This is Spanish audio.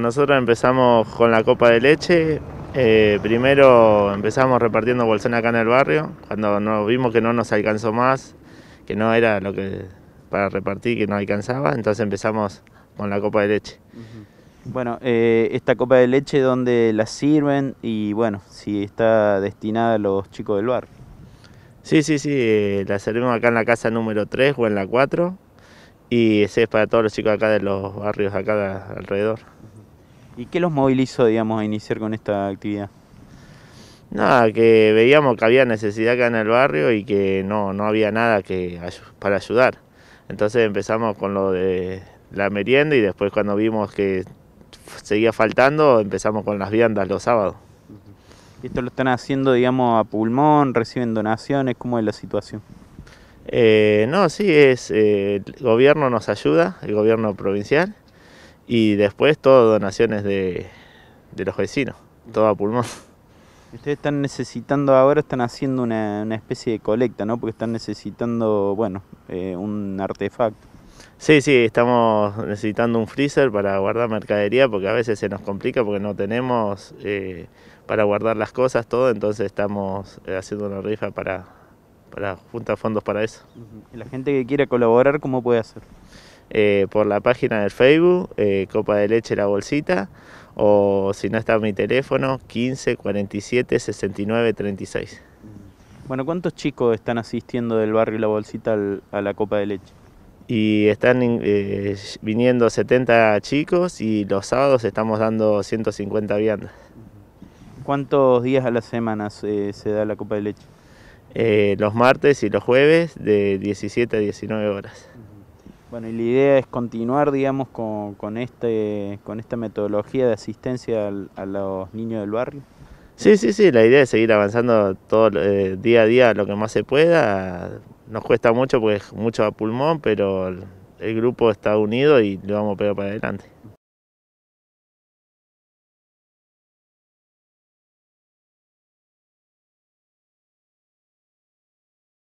Nosotros empezamos con la copa de leche. Eh, primero empezamos repartiendo bolsones acá en el barrio. Cuando nos vimos que no nos alcanzó más, que no era lo que para repartir, que no alcanzaba, entonces empezamos con la copa de leche. Bueno, eh, esta copa de leche, ¿dónde la sirven? Y bueno, si está destinada a los chicos del barrio. Sí, sí, sí, eh, la servimos acá en la casa número 3 o en la 4 y ese es para todos los chicos acá de los barrios acá alrededor. ¿Y qué los movilizó, digamos, a iniciar con esta actividad? Nada, que veíamos que había necesidad acá en el barrio y que no, no había nada que, para ayudar. Entonces empezamos con lo de la merienda y después cuando vimos que seguía faltando empezamos con las viandas los sábados. ¿Y ¿Esto lo están haciendo, digamos, a pulmón? ¿Reciben donaciones? ¿Cómo es la situación? Eh, no, sí, es eh, el gobierno nos ayuda, el gobierno provincial y después todo donaciones de, los vecinos, todo a pulmón. Ustedes están necesitando ahora, están haciendo una, especie de colecta, ¿no? Porque están necesitando, bueno, eh, un artefacto. Sí, sí, estamos necesitando un freezer para guardar mercadería porque a veces se nos complica porque no tenemos eh, para guardar las cosas, todo, entonces estamos eh, haciendo una rifa para, para juntar fondos para eso. la gente que quiera colaborar, cómo puede hacer? Eh, por la página del Facebook, eh, Copa de Leche La Bolsita, o si no está mi teléfono, 15 47 69 36. Bueno, ¿cuántos chicos están asistiendo del barrio La Bolsita a la Copa de Leche? Y están eh, viniendo 70 chicos y los sábados estamos dando 150 viandas. ¿Cuántos días a la semana se da la Copa de Leche? los martes y los jueves de 17 a 19 horas. Bueno, y la idea es continuar, digamos, con, con, este, con esta metodología de asistencia a los niños del barrio. Sí, sí, sí, la idea es seguir avanzando todo eh, día a día lo que más se pueda. Nos cuesta mucho porque es mucho a pulmón, pero el grupo está unido y lo vamos a pegar para adelante.